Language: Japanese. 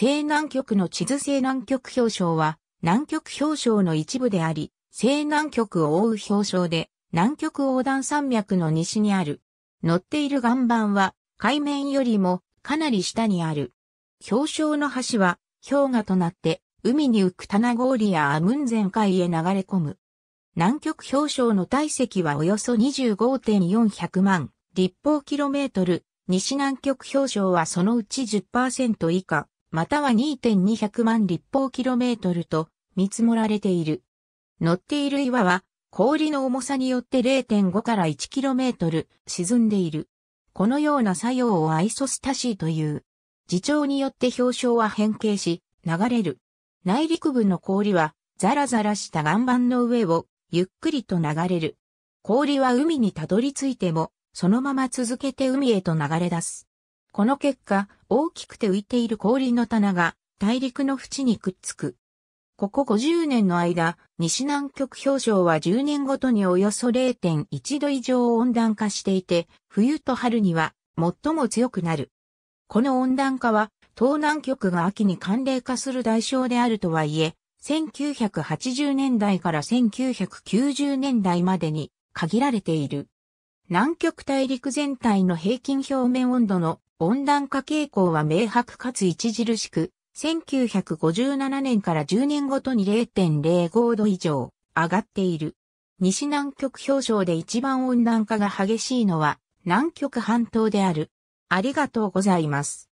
西南極の地図西南極氷床は、南極氷床の一部であり、西南極を覆う氷床で、南極横断山脈の西にある。乗っている岩盤は、海面よりもかなり下にある。氷床の橋は、氷河となって、海に浮く棚氷やアムンゼン海へ流れ込む。南極氷床の体積はおよそ25.400万立方キロメートル。西南極氷床はそのうち10%以下。または2.200万立方キロメートルと見積もられている。乗っている岩は氷の重さによって0.5から1トル沈んでいる。このような作用をアイソスタシーという。自長によって表彰は変形し、流れる。内陸部の氷はザラザラした岩盤の上をゆっくりと流れる。氷は海にたどり着いても、そのまま続けて海へと流れ出す。この結果、大きくて浮いている氷の棚が大陸の縁にくっつく。ここ50年の間、西南極氷床は10年ごとにおよそ0.1度以上温暖化していて、冬と春には最も強くなる。この温暖化は、東南極が秋に寒冷化する代償であるとはいえ、1980年代から1990年代までに限られている。南極大陸全体の平均表面温度の温暖化傾向は明白かつ著しく、1957年から10年ごとに0.05度以上上がっている。西南極氷床で一番温暖化が激しいのは南極半島である。ありがとうございます。